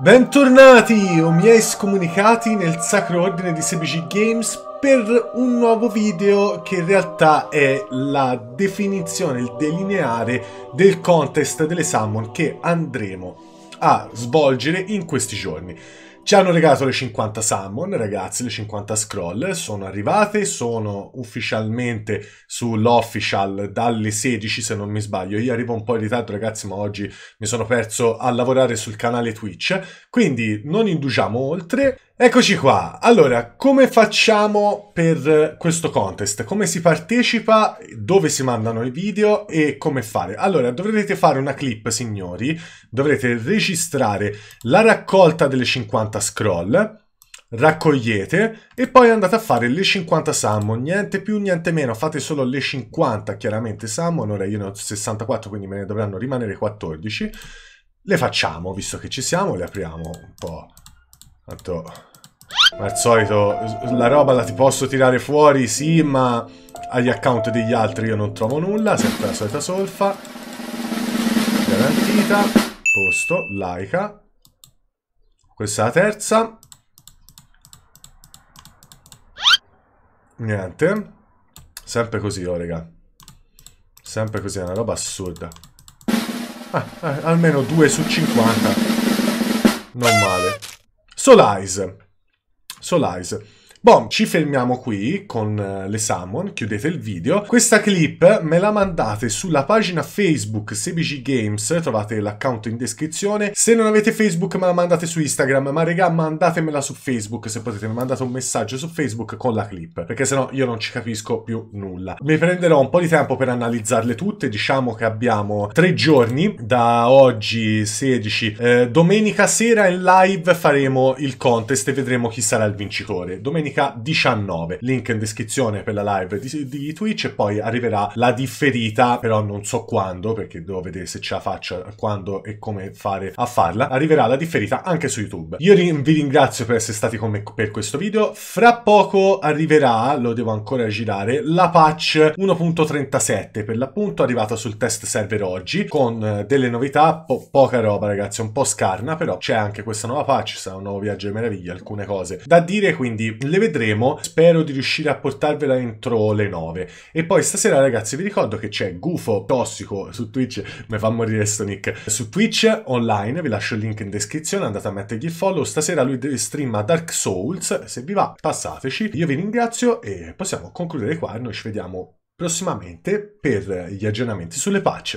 Bentornati o miei scomunicati nel sacro ordine di Sebici Games per un nuovo video che in realtà è la definizione, il delineare del contest delle summon che andremo a svolgere in questi giorni. Ci hanno regalato le 50 Summon, ragazzi, le 50 Scroll sono arrivate, sono ufficialmente sull'official dalle 16 se non mi sbaglio. Io arrivo un po' in ritardo ragazzi, ma oggi mi sono perso a lavorare sul canale Twitch, quindi non indugiamo oltre. Eccoci qua. Allora, come facciamo per questo contest? Come si partecipa? Dove si mandano i video e come fare? Allora, dovrete fare una clip, signori. Dovrete registrare la raccolta delle 50 scroll, raccogliete e poi andate a fare le 50 summon, niente più, niente meno, fate solo le 50 chiaramente summon, ora io ne ho 64 quindi me ne dovranno rimanere 14. Le facciamo, visto che ci siamo, le apriamo un po' Tanto, ma al solito, la roba la ti posso tirare fuori, sì, ma agli account degli altri io non trovo nulla, sempre la solita solfa. Garantita. Posto, laica. Questa è la terza. Niente. Sempre così, oh, raga. Sempre così, è una roba assurda. Ah, ah, almeno 2 su 50. Non male. Soul Eyes. Soul Eyes. Bom, ci fermiamo qui con eh, le salmon, chiudete il video. Questa clip me la mandate sulla pagina Facebook CBG Games, trovate l'account in descrizione. Se non avete Facebook me la mandate su Instagram, ma regà mandatemela su Facebook se potete, mi mandate un messaggio su Facebook con la clip, perché sennò io non ci capisco più nulla. Mi prenderò un po' di tempo per analizzarle tutte, diciamo che abbiamo tre giorni, da oggi 16, eh, domenica sera in live faremo il contest e vedremo chi sarà il vincitore. Domenica domenica 19. Link in descrizione per la live di, di Twitch e poi arriverà la differita, però non so quando, perché devo vedere se ce la faccio, quando e come fare a farla. Arriverà la differita anche su YouTube. Io vi ringrazio per essere stati con me per questo video. Fra poco arriverà, lo devo ancora girare, la patch 1.37 per l'appunto, arrivata sul test server oggi, con eh, delle novità, po poca roba ragazzi, un po' scarna, però c'è anche questa nuova patch, sarà un nuovo viaggio di meraviglia, alcune cose da dire, quindi le le vedremo. Spero di riuscire a portarvela entro le 9. E poi stasera, ragazzi, vi ricordo che c'è Gufo Tossico su Twitch. Mi fa morire sto nick. Su Twitch online, vi lascio il link in descrizione. Andate a mettergli il follow. Stasera lui stream a Dark Souls. Se vi va, passateci. Io vi ringrazio e possiamo concludere qua. Noi ci vediamo prossimamente per gli aggiornamenti sulle patch.